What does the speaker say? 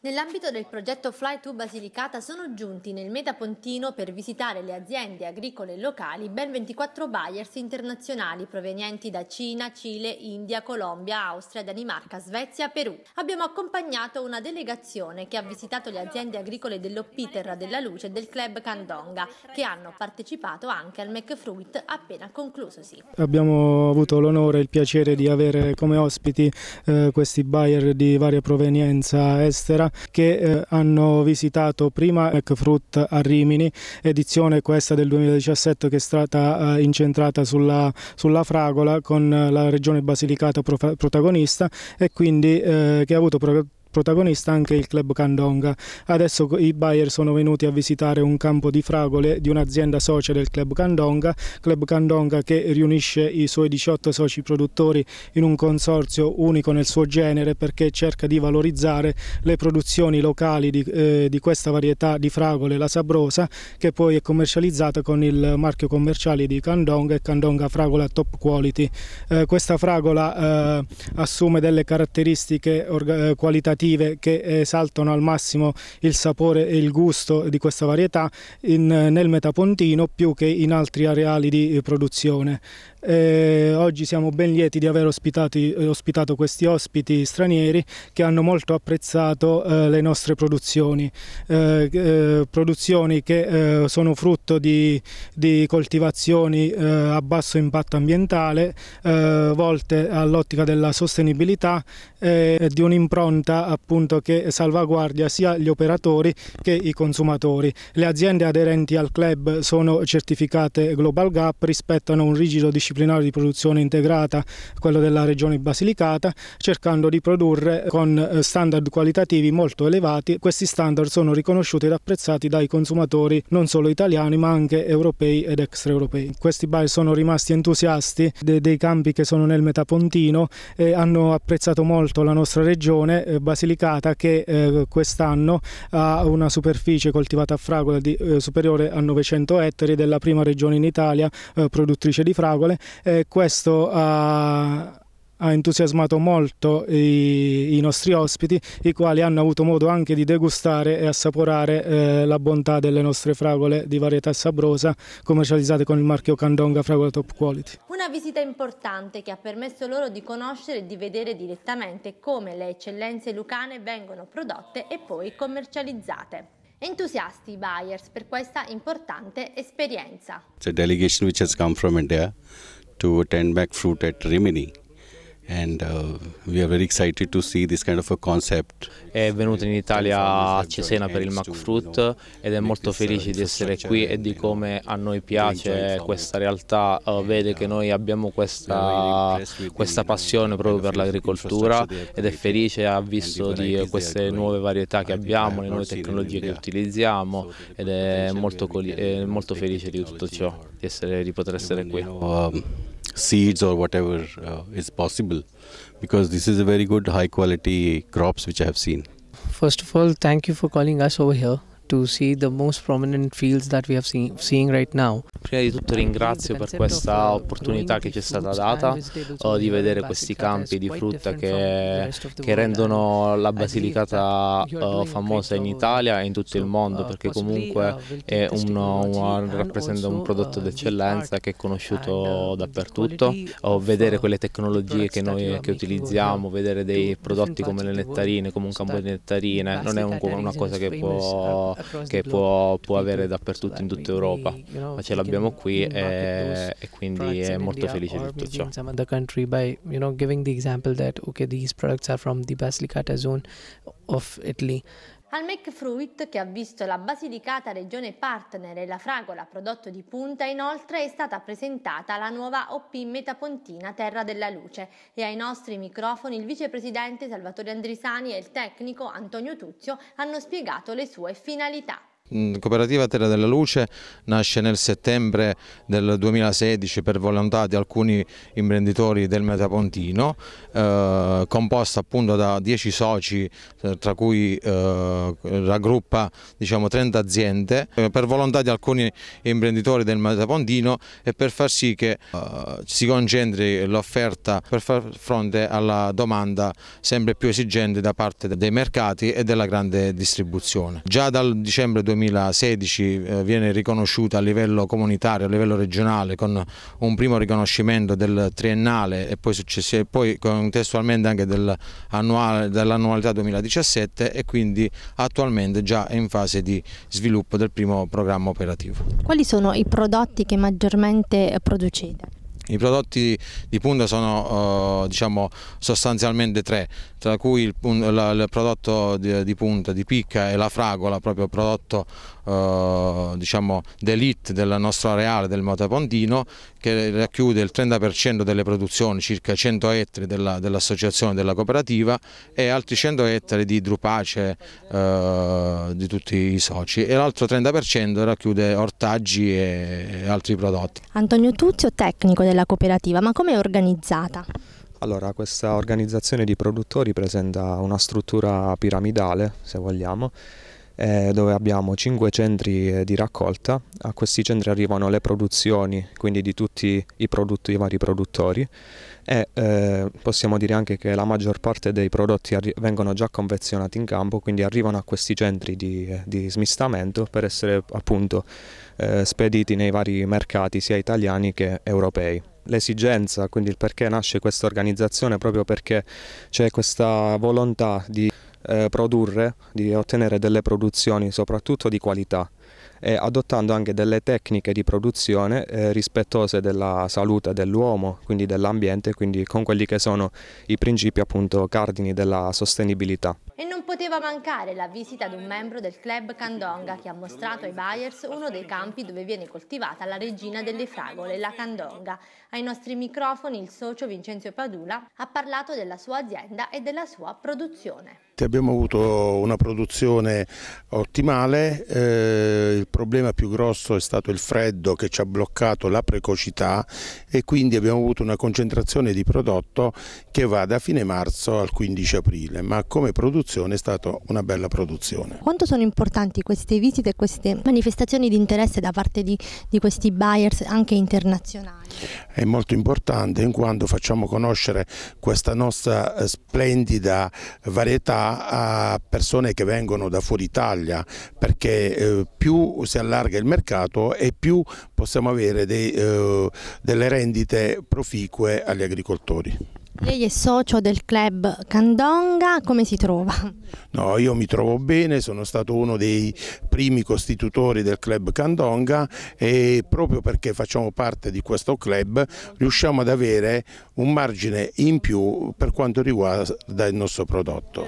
Nell'ambito del progetto Fly to Basilicata sono giunti nel Metapontino per visitare le aziende agricole locali ben 24 buyers internazionali provenienti da Cina, Cile, India, Colombia, Austria, Danimarca, Svezia, Perù. Abbiamo accompagnato una delegazione che ha visitato le aziende agricole dell'Oppiterra della Luce e del Club Candonga che hanno partecipato anche al McFruit appena conclusosi. Abbiamo avuto l'onore e il piacere di avere come ospiti eh, questi buyer di varia provenienza estera che eh, hanno visitato prima Ecfrut a Rimini, edizione questa del 2017 che è stata eh, incentrata sulla, sulla, fragola con eh, la regione Basilicata pro protagonista e quindi eh, che ha avuto pro Protagonista anche il club Candonga. Adesso i buyer sono venuti a visitare un campo di fragole di un'azienda socia del club Candonga, club Candonga che riunisce i suoi 18 soci produttori in un consorzio unico nel suo genere perché cerca di valorizzare le produzioni locali di, eh, di questa varietà di fragole, la Sabrosa, che poi è commercializzata con il marchio commerciale di Candonga e Candonga Fragola Top Quality. Eh, questa fragola eh, assume delle caratteristiche eh, qualitative alternative che esaltano eh, al massimo il sapore e il gusto di questa varietà in, eh, nel metapontino più che in altri areali di eh, produzione. E eh, oggi siamo ben lieti di aver eh, ospitato questi ospiti stranieri che hanno molto apprezzato eh, le nostre produzioni, eh, eh, produzioni che eh, sono frutto di, di coltivazioni a basso impatto ambientale, volte all'ottica della sostenibilità e di un'impronta appunto che salvaguardia sia gli operatori che i consumatori. Le aziende aderenti al club sono certificate Global Gap, rispettano un rigido disciplinare disciplinare di produzione integrata, quello della regione Basilicata, cercando di produrre con eh, standard qualitativi molto elevati. Questi standard sono riconosciuti ed apprezzati dai consumatori non solo italiani ma anche europei ed extraeuropei. Questi bar sono rimasti entusiasti dei campi che sono nel Metapontino e hanno apprezzato molto la nostra regione eh, Basilicata che eh, quest'anno ha una superficie coltivata a fragola di, superiore a 900 ettari della prima regione in Italia produttrice di fragole Natale. questo ha ha entusiasmato molto i, i, nostri ospiti, i quali hanno avuto modo anche di degustare e assaporare eh, la bontà delle nostre fragole di varietà sabrosa commercializzate con il marchio Candonga Fragola Top Quality. Una visita importante che ha permesso loro di conoscere e di vedere direttamente come le eccellenze lucane vengono prodotte e poi commercializzate entusiasti buyers per questa importante esperienza. It's a delegation which has come from India to attend back fruit at Rimini and uh, we are very excited to see this kind of a concept. È venuto in Italia a Cesena per il MacFruit ed è molto uh, felice di essere qui e di come a noi piace questa realtà, uh, vede che uh, noi abbiamo questa, questa passione proprio per l'agricoltura ed è felice, ha visto di queste nuove varietà che abbiamo, le nuove tecnologie che utilizziamo ed è molto, è molto felice di tutto ciò, di, essere, di poter essere qui. Um, seeds or whatever uh, is possible because this is a very good high quality crops which I have seen. First of all, thank you for calling us over here. to see the most prominent fields that we have seen, seeing right now. Prima di tutto ringrazio per questa opportunità che ci è stata data eh, di vedere questi campi di frutta che, che rendono la Basilicata uh, famosa in Italia e in tutto il mondo perché comunque uno, uno, rappresenta un prodotto d'eccellenza che è conosciuto dappertutto. Uh, vedere quelle tecnologie che noi che utilizziamo, vedere dei prodotti come le nettarine, come un campo di nettarine, non è un, una cosa che può che può, può avere dappertutto in tutta Europa, ma ce l'abbiamo qui eh, e, e quindi è molto felice di tutto ciò. By, you know, giving the example that okay, these products are from the Basilicata zone of al McFruit, che ha visto la Basilicata regione partner e la fragola prodotto di punta, inoltre è stata presentata la nuova OP Metapontina Terra della Luce e ai nostri microfoni il vicepresidente Salvatore Andrisani e il tecnico Antonio Tuzio hanno spiegato le sue finalità. Mm, Cooperativa Terra della Luce nasce nel settembre del 2016 per volontà di alcuni imprenditori del Metapontino, eh, composta appunto da 10 soci eh, tra cui eh, raggruppa diciamo, 30 aziende, eh, per volontà di alcuni imprenditori del Metapontino e per far sì che eh, si concentri l'offerta per far fronte alla domanda sempre più esigente da parte dei mercati e della grande distribuzione. Già dal dicembre 2016 2016 eh, viene riconosciuta a livello comunitario, a livello regionale con un primo riconoscimento del triennale e poi, e poi contestualmente anche dell'annualità 2017 e quindi attualmente già in fase di sviluppo del primo programma operativo. Quali sono i prodotti che maggiormente producete? I prodotti di punta sono eh, diciamo, sostanzialmente tre, tra cui il, la, il prodotto di, di, punta di picca e la fragola, proprio prodotto eh, diciamo, d'elite del nostro areale del Motapontino, che racchiude il 30% delle produzioni, circa 100 ettari dell'associazione della cooperativa e altri 100 ettari di drupace eh, di tutti i soci e l'altro 30% racchiude ortaggi e, e altri prodotti. Antonio Tuzio, tecnico della della cooperativa, ma come è organizzata? Allora, questa organizzazione di produttori presenta una struttura piramidale, se vogliamo, eh, dove abbiamo 5 centri eh, di raccolta, a questi centri arrivano le produzioni, quindi di tutti i, prodotti, i vari produttori e eh, possiamo dire anche che la maggior parte dei prodotti arri- vengono già confezionati in campo, quindi arrivano a questi centri di, eh, di smistamento per essere appunto eh, spediti nei vari mercati sia italiani che europei l'esigenza, quindi il perché nasce questa organizzazione, proprio perché c'è questa volontà di eh, produrre, di ottenere delle produzioni soprattutto di qualità e adottando anche delle tecniche di produzione eh, rispettose della salute dell'uomo, quindi dell'ambiente, quindi con quelli che sono i principi appunto cardini della sostenibilità poteva mancare la visita di un membro del club Candonga che ha mostrato ai buyers uno dei campi dove viene coltivata la regina delle fragole, la Candonga. Ai nostri microfoni il socio Vincenzo Padula ha parlato della sua azienda e della sua produzione. Abbiamo avuto una produzione ottimale, eh, il problema più grosso è stato il freddo che ci ha bloccato la precocità e quindi abbiamo avuto una concentrazione di prodotto che va da fine marzo al 15 aprile, ma come produzione stata una bella produzione. Quanto sono importanti queste visite e queste manifestazioni di interesse da parte di, di questi buyers anche internazionali? È molto importante in quanto facciamo conoscere questa nostra eh, splendida varietà a persone che vengono da fuori Italia perché eh, più si allarga il mercato e più possiamo avere dei, eh, delle rendite proficue agli agricoltori. Lei è socio del club Candonga, come si trova? No, io mi trovo bene, sono stato uno dei primi costitutori del club Candonga e proprio perché facciamo parte di questo club riusciamo ad avere un margine in più per quanto riguarda il nostro prodotto.